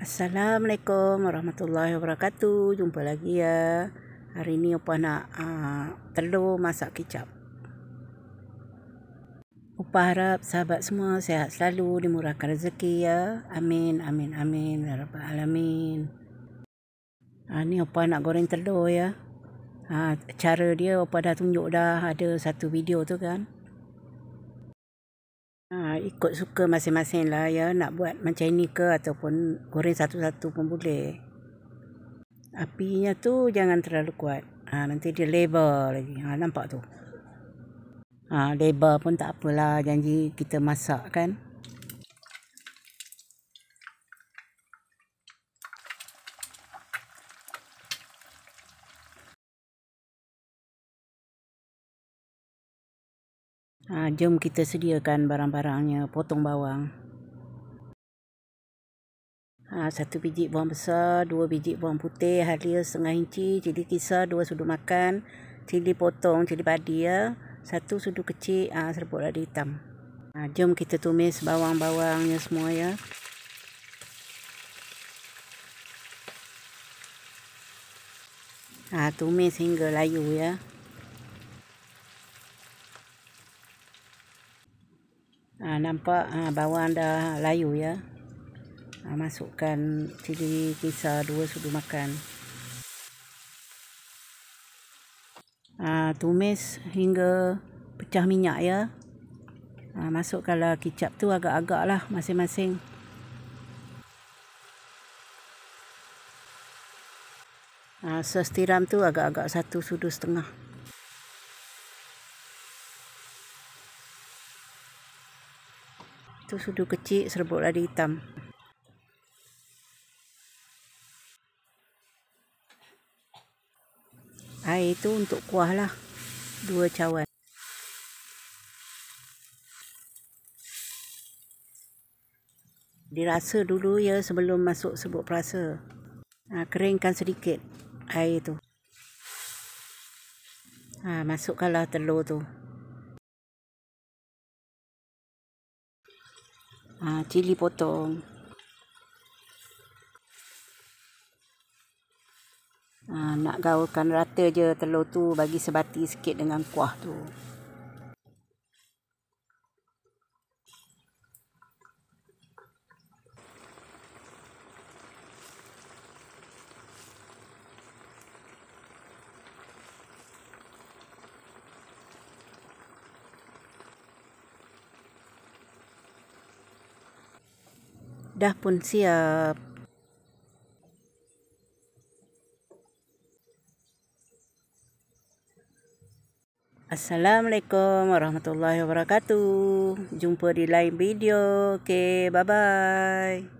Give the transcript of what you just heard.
Assalamualaikum warahmatullahi wabarakatuh. Jumpa lagi ya. Hari ini opa nak uh, telur masak kicap. Upah harap sahabat semua sehat selalu, dimurahkan rezeki ya. Amin, amin, amin. Ya Rabbal Alamin. Uh, ni upah nak goreng telur ya. Uh, cara dia opa dah tunjuk dah ada satu video tu kan. Ha, ikut suka masing-masing lah ya. Nak buat macam ini ke ataupun goreng satu-satu pun boleh. Apinya tu jangan terlalu kuat. Ha, nanti dia lebar lagi. Ha, nampak tu? Ha, lebar pun tak apalah. Janji kita masak kan. Ha, jom kita sediakan barang-barangnya. Potong bawang. Ha, satu biji bawang besar, dua biji bawang putih, halia setengah inci, cili kisar, dua sudu makan, cili potong, cili padi ya. Satu sudu kecil, ha, serbuk lada hitam. Ha, jom kita tumis bawang-bawangnya semua ya. Ha, tumis hingga layu ya. Ha, nampak ha, bawang dah layu ya. Ha, masukkan cili kisar dua sudu makan. Ha, tumis hingga pecah minyak ya. Ha, masukkanlah kicap tu agak-agak lah masing-masing. Ha, sestiram tu agak-agak satu sudu setengah. tu sudu kecil serbuk lada hitam. Air tu untuk kuah lah. Dua cawan. Dirasa dulu ya sebelum masuk serbuk perasa. Ha, keringkan sedikit air tu. Ha, masukkanlah telur tu. uh, cili potong uh, nak gaulkan rata je telur tu bagi sebati sikit dengan kuah tu dah pun siap. Assalamualaikum warahmatullahi wabarakatuh. Jumpa di lain video. Okay, bye-bye.